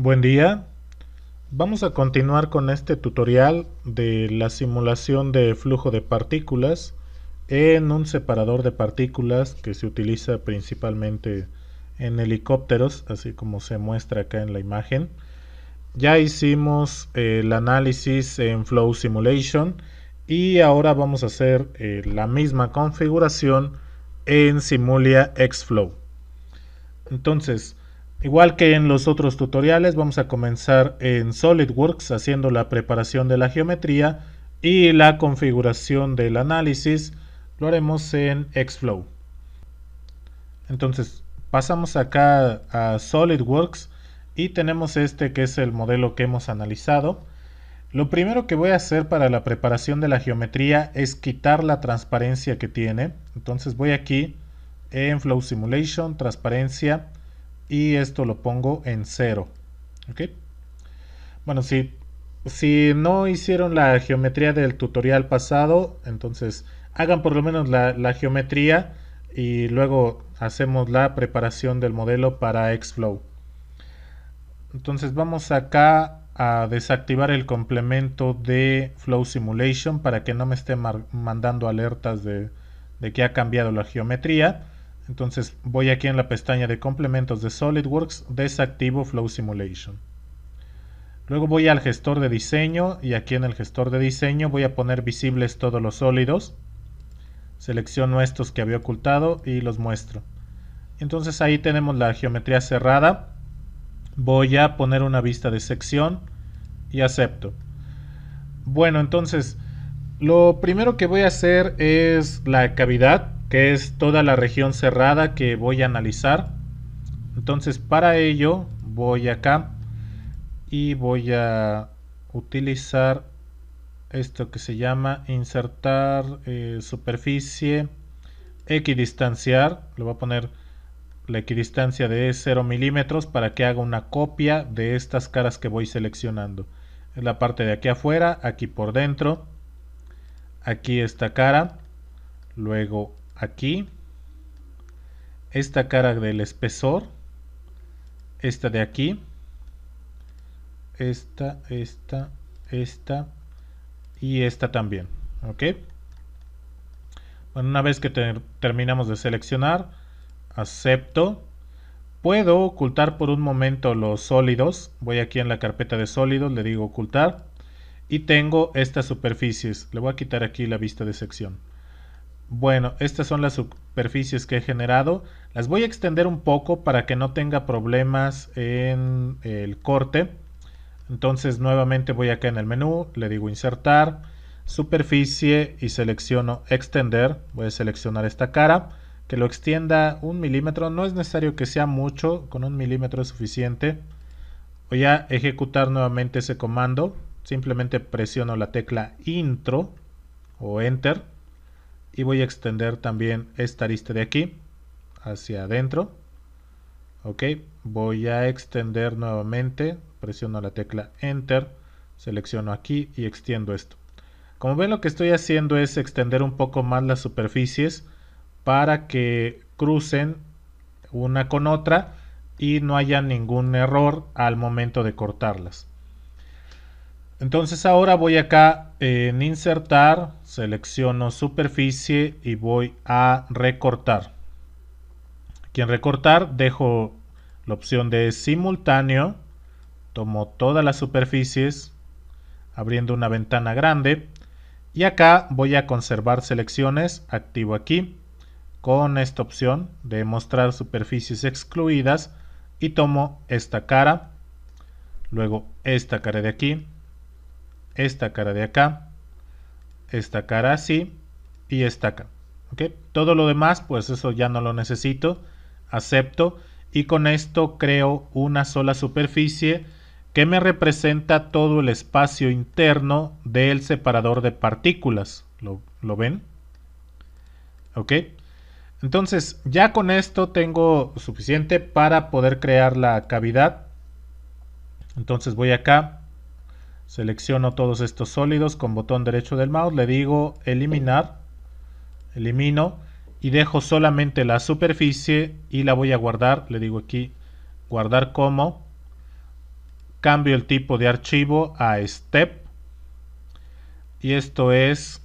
Buen día. Vamos a continuar con este tutorial de la simulación de flujo de partículas en un separador de partículas que se utiliza principalmente en helicópteros, así como se muestra acá en la imagen. Ya hicimos el análisis en Flow Simulation y ahora vamos a hacer eh, la misma configuración en Simulia Xflow. Entonces, Igual que en los otros tutoriales, vamos a comenzar en SolidWorks haciendo la preparación de la geometría y la configuración del análisis. Lo haremos en Xflow. Entonces, pasamos acá a SolidWorks y tenemos este que es el modelo que hemos analizado. Lo primero que voy a hacer para la preparación de la geometría es quitar la transparencia que tiene. Entonces voy aquí en Flow Simulation, Transparencia y esto lo pongo en cero Bueno, si, si no hicieron la geometría del tutorial pasado, entonces hagan por lo menos la, geometría y luego hacemos la preparación del modelo para Xflow. Entonces vamos acá a desactivar el complemento de Flow Simulation para que no me esté mandando alertas de, de que ha cambiado la geometría. Entonces voy aquí en la pestaña de complementos de SolidWorks, desactivo Flow Simulation. Luego voy al gestor de diseño y aquí en el gestor de diseño voy a poner visibles todos los sólidos. Selecciono estos que había ocultado y los muestro. Entonces ahí tenemos la geometría cerrada. Voy a poner una vista de sección y acepto. Bueno, entonces lo primero que voy a hacer es la cavidad que es toda la región cerrada que voy a analizar. Entonces para ello voy acá y voy a utilizar esto que se llama insertar eh, superficie equidistanciar. Le voy a poner la equidistancia de 0 milímetros para que haga una copia de estas caras que voy seleccionando. en la parte de aquí afuera, aquí por dentro, aquí esta cara, luego aquí, esta cara del espesor, esta de aquí, esta, esta, esta y esta también, ¿ok? Bueno, una vez que terminamos de seleccionar, acepto. Puedo ocultar por un momento los sólidos. Voy aquí en la carpeta de sólidos, le digo ocultar. Y tengo estas superficies. Le voy a quitar aquí la vista de sección. Bueno, estas son las superficies que he generado. Las voy a extender un poco para que no tenga problemas en el corte. Entonces nuevamente voy acá en el menú, le digo insertar, superficie y selecciono extender. Voy a seleccionar esta cara, que lo extienda un milímetro. No es necesario que sea mucho, con un milímetro es suficiente. Voy a ejecutar nuevamente ese comando. Simplemente presiono la tecla intro o enter y voy a extender también esta arista de aquí hacia adentro ok voy a extender nuevamente presiono la tecla enter selecciono aquí y extiendo esto como ven lo que estoy haciendo es extender un poco más las superficies para que crucen una con otra y no haya ningún error al momento de cortarlas entonces ahora voy acá en insertar, selecciono superficie y voy a recortar. Aquí en recortar dejo la opción de simultáneo, tomo todas las superficies abriendo una ventana grande y acá voy a conservar selecciones, activo aquí con esta opción de mostrar superficies excluidas y tomo esta cara, luego esta cara de aquí, esta cara de acá, esta cara así y esta acá. Todo lo demás, pues eso ya no lo necesito, acepto y con esto creo una sola superficie que me representa todo el espacio interno del separador de partículas. ¿Lo, lo ven? ¿Ok? Entonces, ya con esto tengo suficiente para poder crear la cavidad. Entonces voy acá, Selecciono todos estos sólidos con botón derecho del mouse, le digo eliminar, elimino y dejo solamente la superficie y la voy a guardar, le digo aquí guardar como, cambio el tipo de archivo a step y esto es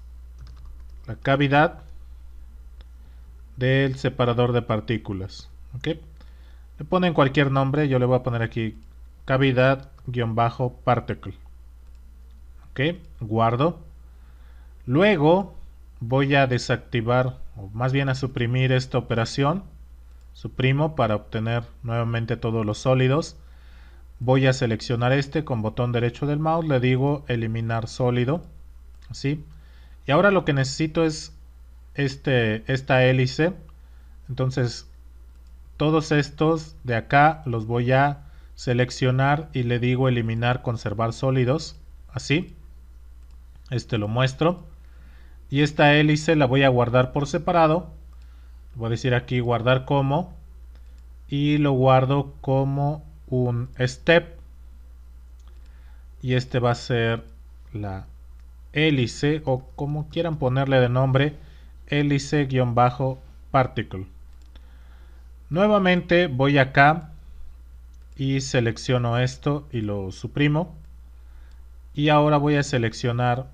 la cavidad del separador de partículas. ¿okay? Le ponen cualquier nombre, yo le voy a poner aquí cavidad-particle guardo. Luego voy a desactivar, o más bien a suprimir esta operación. Suprimo para obtener nuevamente todos los sólidos. Voy a seleccionar este con botón derecho del mouse, le digo eliminar sólido, así. Y ahora lo que necesito es este, esta hélice. Entonces, todos estos de acá los voy a seleccionar y le digo eliminar conservar sólidos, así. Este lo muestro. Y esta hélice la voy a guardar por separado. Voy a decir aquí guardar como. Y lo guardo como un step. Y este va a ser la hélice o como quieran ponerle de nombre hélice-particle. Nuevamente voy acá y selecciono esto y lo suprimo. Y ahora voy a seleccionar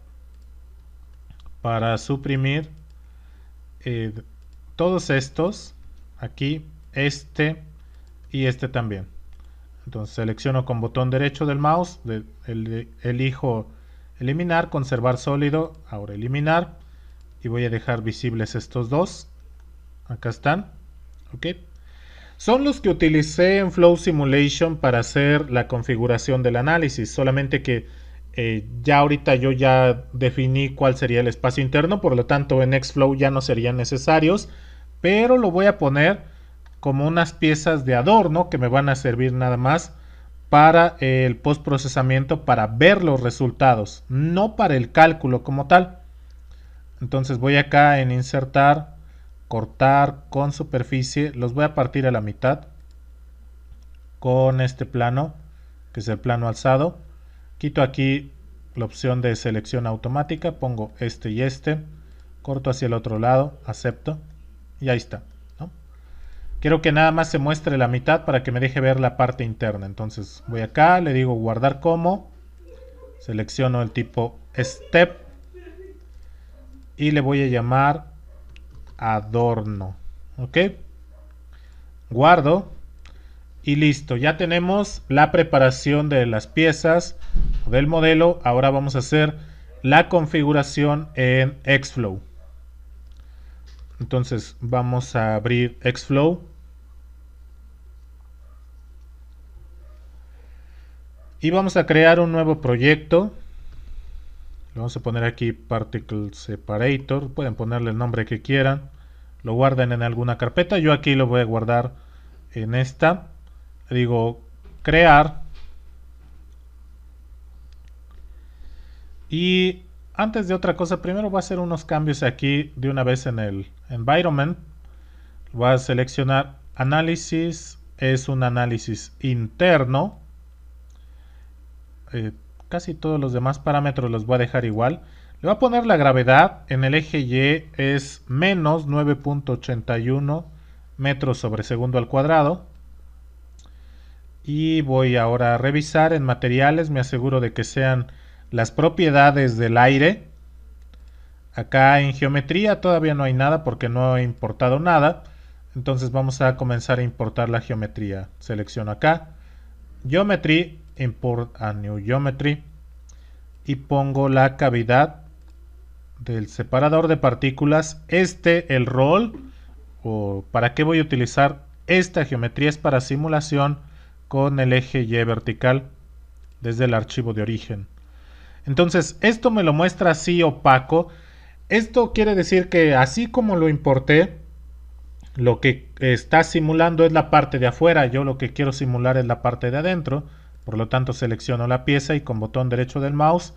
para suprimir eh, todos estos aquí este y este también entonces selecciono con botón derecho del mouse elijo eliminar conservar sólido ahora eliminar y voy a dejar visibles estos dos acá están ok son los que utilicé en Flow Simulation para hacer la configuración del análisis solamente que eh, ya ahorita yo ya definí cuál sería el espacio interno, por lo tanto en Xflow ya no serían necesarios, pero lo voy a poner como unas piezas de adorno que me van a servir nada más para eh, el postprocesamiento para ver los resultados, no para el cálculo como tal. Entonces voy acá en insertar, cortar con superficie, los voy a partir a la mitad con este plano, que es el plano alzado Quito aquí la opción de selección automática, pongo este y este, corto hacia el otro lado, acepto y ahí está. Quiero que nada más se muestre la mitad para que me deje ver la parte interna. Entonces voy acá, le digo guardar como, selecciono el tipo step y le voy a llamar adorno. ¿Ok? Guardo y listo. Ya tenemos la preparación de las piezas del modelo, ahora vamos a hacer la configuración en Xflow. Entonces vamos a abrir Xflow. Y vamos a crear un nuevo proyecto. vamos a poner aquí Particle Separator. Pueden ponerle el nombre que quieran. Lo guarden en alguna carpeta. Yo aquí lo voy a guardar en esta. digo crear. Y antes de otra cosa, primero voy a hacer unos cambios aquí de una vez en el environment. Voy a seleccionar análisis, es un análisis interno. Eh, casi todos los demás parámetros los voy a dejar igual. Le voy a poner la gravedad en el eje Y es menos 9.81 metros sobre segundo al cuadrado. Y voy ahora a revisar en materiales, me aseguro de que sean las propiedades del aire. Acá en geometría todavía no hay nada porque no he importado nada. Entonces vamos a comenzar a importar la geometría. Selecciono acá. Geometry, import a new geometry. Y pongo la cavidad del separador de partículas. Este, el rol, o para qué voy a utilizar esta geometría es para simulación con el eje Y vertical desde el archivo de origen. Entonces, esto me lo muestra así opaco. Esto quiere decir que así como lo importé, lo que está simulando es la parte de afuera. Yo lo que quiero simular es la parte de adentro. Por lo tanto, selecciono la pieza y con botón derecho del mouse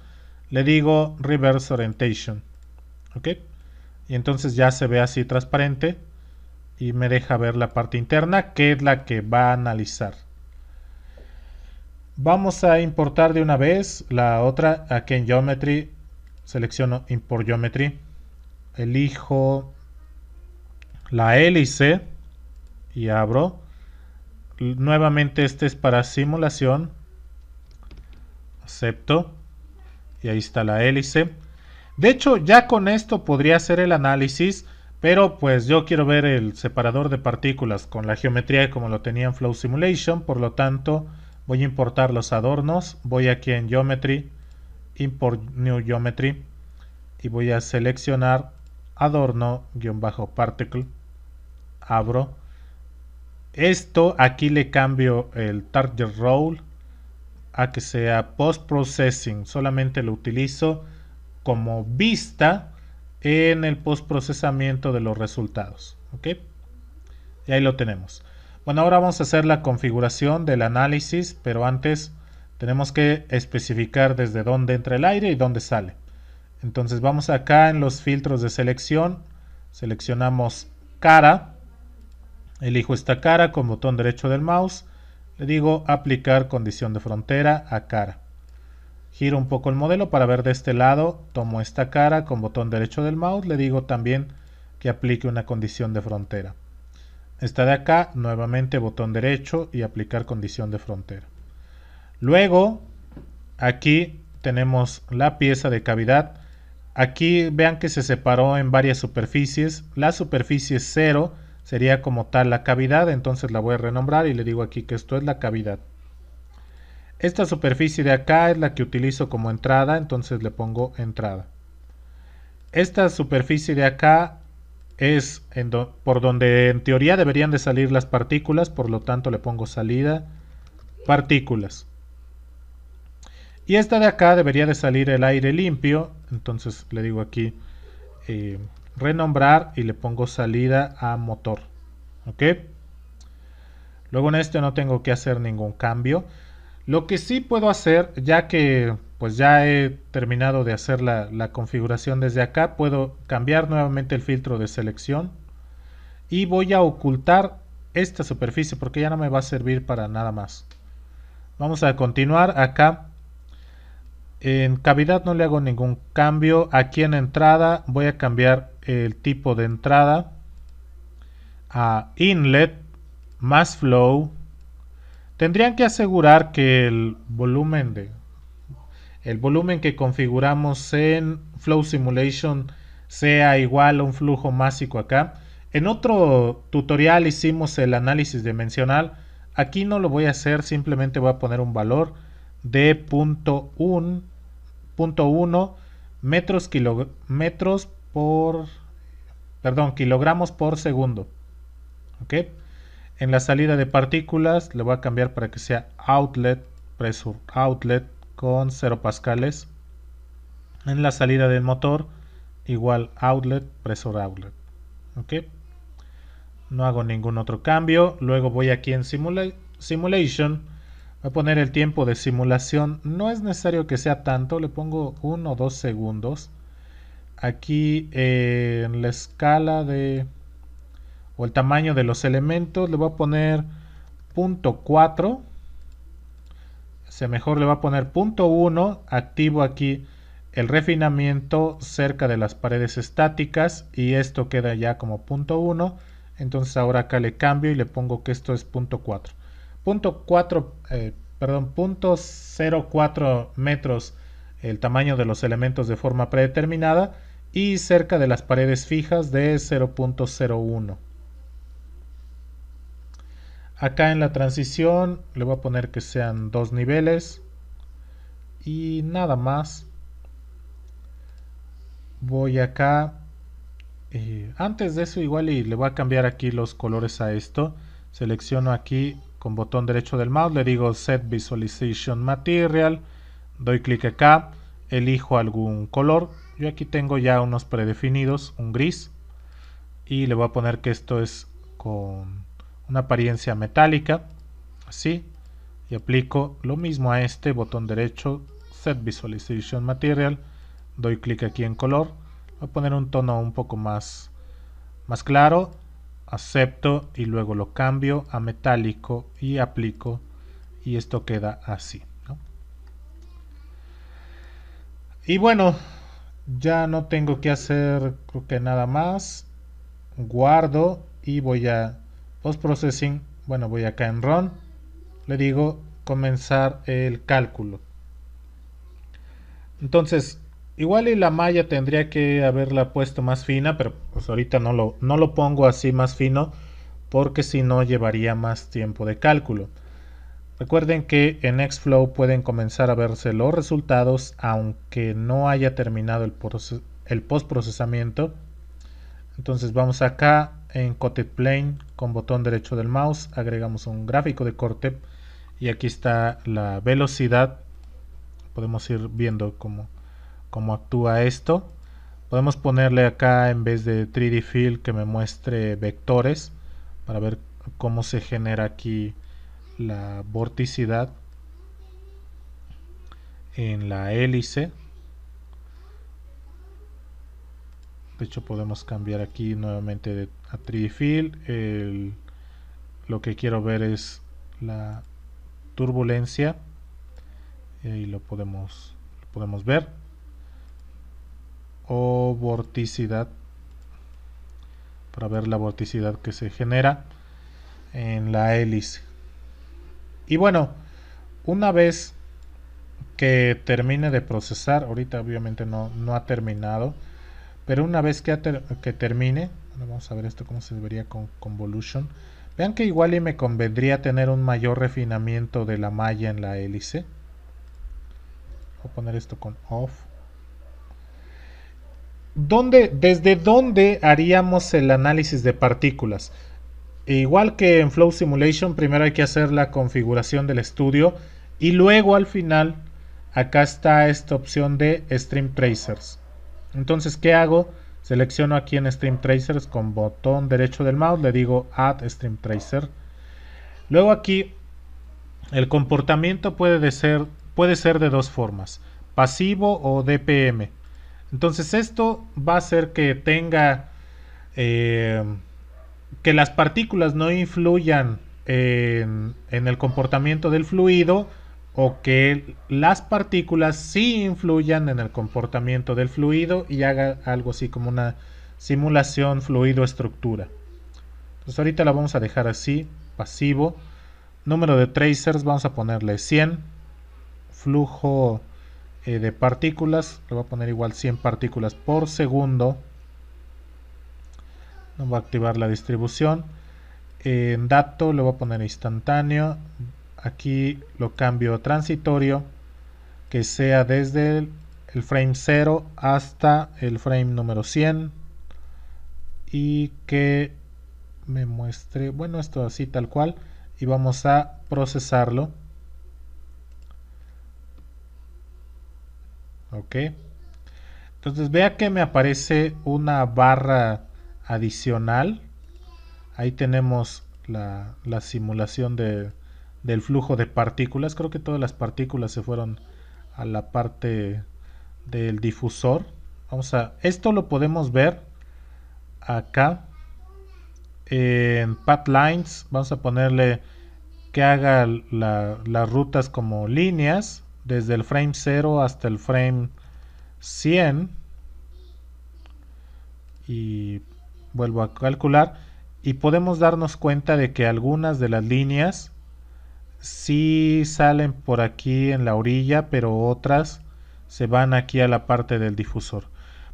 le digo Reverse Orientation. ¿Ok? Y entonces ya se ve así transparente y me deja ver la parte interna que es la que va a analizar. Vamos a importar de una vez la otra aquí en Geometry. Selecciono Import Geometry. Elijo la hélice y abro. Nuevamente este es para simulación. Acepto. Y ahí está la hélice. De hecho, ya con esto podría hacer el análisis, pero pues yo quiero ver el separador de partículas con la geometría como lo tenía en Flow Simulation, por lo tanto voy a importar los adornos, voy aquí en Geometry, Import New Geometry y voy a seleccionar adorno-particle, abro. Esto aquí le cambio el target role a que sea post processing, solamente lo utilizo como vista en el post procesamiento de los resultados. ¿ok? Y ahí lo tenemos. Bueno, ahora vamos a hacer la configuración del análisis, pero antes tenemos que especificar desde dónde entra el aire y dónde sale. Entonces vamos acá en los filtros de selección, seleccionamos cara, elijo esta cara con botón derecho del mouse, le digo aplicar condición de frontera a cara. Giro un poco el modelo para ver de este lado, tomo esta cara con botón derecho del mouse, le digo también que aplique una condición de frontera. Esta de acá, nuevamente botón derecho y aplicar condición de frontera. Luego, aquí tenemos la pieza de cavidad. Aquí vean que se separó en varias superficies. La superficie 0 sería como tal la cavidad, entonces la voy a renombrar y le digo aquí que esto es la cavidad. Esta superficie de acá es la que utilizo como entrada, entonces le pongo entrada. Esta superficie de acá es por donde en teoría deberían de salir las partículas, por lo tanto le pongo salida, partículas. Y esta de acá debería de salir el aire limpio, entonces le digo aquí eh, renombrar y le pongo salida a motor. ¿Ok? Luego en este no tengo que hacer ningún cambio. Lo que sí puedo hacer, ya que pues ya he terminado de hacer la, la configuración desde acá, puedo cambiar nuevamente el filtro de selección y voy a ocultar esta superficie porque ya no me va a servir para nada más. Vamos a continuar acá. En cavidad no le hago ningún cambio. Aquí en entrada voy a cambiar el tipo de entrada a inlet más flow Tendrían que asegurar que el volumen de el volumen que configuramos en Flow Simulation sea igual a un flujo másico acá. En otro tutorial hicimos el análisis dimensional. Aquí no lo voy a hacer, simplemente voy a poner un valor de punto metros, por perdón, kilogramos por segundo. ¿Ok? En la salida de partículas le voy a cambiar para que sea outlet, pressure outlet con 0 pascales. En la salida del motor igual outlet, pressure outlet. ¿Ok? No hago ningún otro cambio. Luego voy aquí en simulation. Voy a poner el tiempo de simulación. No es necesario que sea tanto. Le pongo 1 o 2 segundos. Aquí eh, en la escala de o el tamaño de los elementos. Le voy a poner punto 4. Se mejor le va a poner punto 1. Activo aquí el refinamiento cerca de las paredes estáticas y esto queda ya como punto 1. Entonces ahora acá le cambio y le pongo que esto es punto 4. Punto 4, eh, perdón, 04 metros el tamaño de los elementos de forma predeterminada y cerca de las paredes fijas de 0.01. Acá en la transición le voy a poner que sean dos niveles. Y nada más. Voy acá. Eh, antes de eso igual y le voy a cambiar aquí los colores a esto. Selecciono aquí con botón derecho del mouse. Le digo Set Visualization Material. Doy clic acá. Elijo algún color. Yo aquí tengo ya unos predefinidos. Un gris. Y le voy a poner que esto es con una apariencia metálica, así, y aplico lo mismo a este botón derecho, Set Visualization Material, doy clic aquí en color, voy a poner un tono un poco más, más claro, acepto y luego lo cambio a metálico y aplico y esto queda así. Y bueno, ya no tengo que hacer creo que nada más, guardo y voy a post processing, bueno voy acá en run, le digo comenzar el cálculo. Entonces, igual y la malla tendría que haberla puesto más fina, pero pues, ahorita no lo, no lo pongo así más fino, porque si no llevaría más tiempo de cálculo. Recuerden que en Xflow pueden comenzar a verse los resultados aunque no haya terminado el, el post procesamiento. Entonces vamos acá en Cotted Plane con botón derecho del mouse agregamos un gráfico de corte y aquí está la velocidad podemos ir viendo cómo, cómo actúa esto podemos ponerle acá en vez de 3D field que me muestre vectores para ver cómo se genera aquí la vorticidad en la hélice de hecho podemos cambiar aquí nuevamente de a lo que quiero ver es la turbulencia. Eh, y lo podemos, lo podemos ver. O vorticidad. Para ver la vorticidad que se genera en la hélice. Y bueno, una vez que termine de procesar, ahorita obviamente no, no ha terminado, pero una vez que, que termine, vamos a ver esto cómo se vería con convolution. Vean que igual y me convendría tener un mayor refinamiento de la malla en la hélice. Voy a poner esto con off. ¿Desde dónde haríamos el análisis de partículas? E igual que en Flow Simulation, primero hay que hacer la configuración del estudio y luego al final acá está esta opción de Stream Tracers. Entonces, ¿qué hago? Selecciono aquí en Stream Tracers con botón derecho del mouse, le digo Add Stream Tracer. Luego aquí el comportamiento puede, ser, puede ser de dos formas, pasivo o DPM. Entonces esto va a hacer que tenga eh, que las partículas no influyan en el comportamiento del fluido, o que las partículas sí influyan en el comportamiento del fluido y haga algo así como una simulación fluido-estructura. Entonces pues ahorita la vamos a dejar así, pasivo. Número de tracers, vamos a ponerle 100. Flujo eh, de partículas, le voy a poner igual 100 partículas por segundo. No va a activar la distribución. En dato le voy a poner instantáneo. Aquí lo cambio transitorio, que sea desde el, frame 0 hasta el frame número 100 y que me muestre, bueno esto así tal cual y vamos a procesarlo ok entonces vea que me aparece una barra adicional ahí tenemos la simulación de, del flujo de partículas. Creo que todas las partículas se fueron a la parte del difusor. Vamos a... Esto lo podemos ver acá en Path Lines. Vamos a ponerle que haga las rutas como líneas desde el frame 0 hasta el frame 100 y vuelvo a calcular y podemos darnos cuenta de que algunas de las líneas sí salen por aquí en la orilla, pero otras se van aquí a la parte del difusor.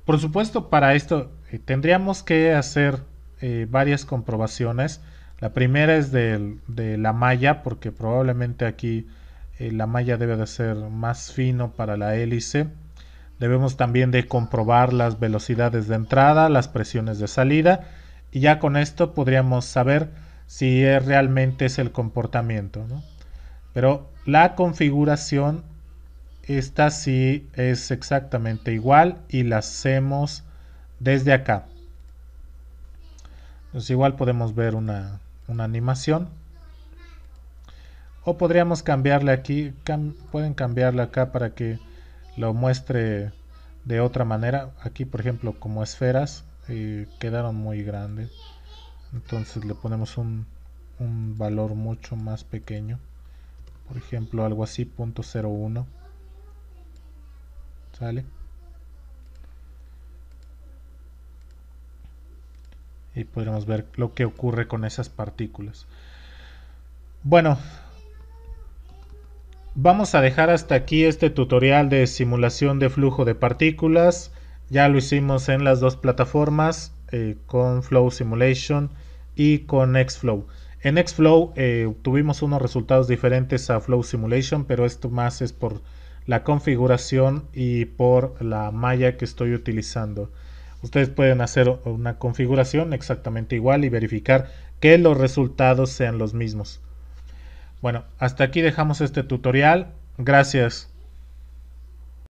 Por supuesto, para esto eh, tendríamos que hacer eh, varias comprobaciones. La primera es de, la malla, porque probablemente aquí eh, la malla debe de ser más fino para la hélice. Debemos también de comprobar las velocidades de entrada, las presiones de salida y ya con esto podríamos saber si es, realmente es el comportamiento. Pero la configuración, esta sí es exactamente igual y la hacemos desde acá. Entonces igual podemos ver una, animación. O podríamos cambiarle aquí, pueden cambiarle acá para que lo muestre de otra manera. Aquí por ejemplo como esferas eh, quedaron muy grandes. Entonces le ponemos un valor mucho más pequeño por ejemplo algo así punto 01 sale y podremos ver lo que ocurre con esas partículas bueno vamos a dejar hasta aquí este tutorial de simulación de flujo de partículas ya lo hicimos en las dos plataformas eh, con Flow Simulation y con Xflow en Xflow obtuvimos eh, unos resultados diferentes a Flow Simulation, pero esto más es por la configuración y por la malla que estoy utilizando. Ustedes pueden hacer una configuración exactamente igual y verificar que los resultados sean los mismos. Bueno, hasta aquí dejamos este tutorial. Gracias.